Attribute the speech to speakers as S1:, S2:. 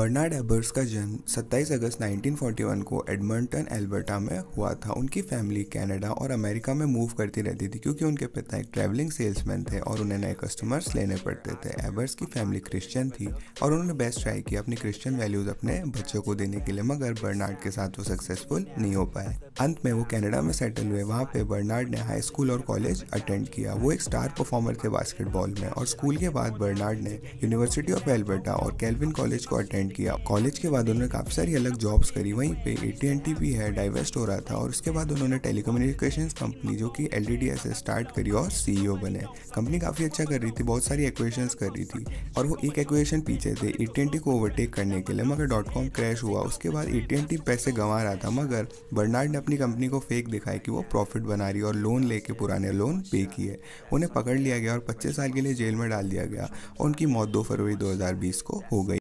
S1: Bernard Ebers का जन्म 27 अगस्त 1941 को एडमंटन एल्बर्टा में हुआ था उनकी फैमिली कनाडा और अमेरिका में मूव करती रहती थी क्योंकि उनके पिता एक ट्रैवलिंग सेल्समैन थे और उन्हें नए कस्टमर्स लेने पड़ते थे एबर्स की फैमिली क्रिश्चियन थी और उन्होंने बेस्ट ट्राई किया अपनी क्रिश्चियन वैल्यूज अपने बच्चों को देने के लिए मगर बर्नार्ड के साथ वो सक्सेसफुल नहीं हो पाए अंत में वो कैनेडा में सेटल हुए वहाँ पे बर्नार्ड ने हाई स्कूल और कॉलेज अटेंड किया वो एक स्टार परफॉर्मर थे बास्केटबॉल में और स्कूल के बाद बर्नार्ड ने यूनिवर्सिटी ऑफ एल्बर्टा और कैलविन कॉलेज को अटेंड ज्वाइन किया कॉलेज के बाद उन्होंने काफ़ी सारी अलग जॉब्स करी वहीं पे ए टी भी है डाइवेस्ट हो रहा था और उसके बाद उन्होंने टेलीकम्युनिकेशन कंपनी जो कि एल से स्टार्ट करी और सीईओ e बने कंपनी काफ़ी अच्छा कर रही थी बहुत सारी एक्वेशन कर रही थी और वो एक एक्वेशन पीछे थे ए को ओवरटेक करने के लिए मगर डॉट कॉम क्रैश हुआ उसके बाद ए पैसे गंवा रहा था मगर बर्नार्ड ने अपनी कंपनी को फेक दिखाया कि वो प्रॉफिट बना रही और लोन लेके पुराने लोन पे किए उन्हें पकड़ लिया गया और 25 साल के लिए जेल में डाल दिया गया और उनकी मौत 2 फरवरी 2020 को हो गई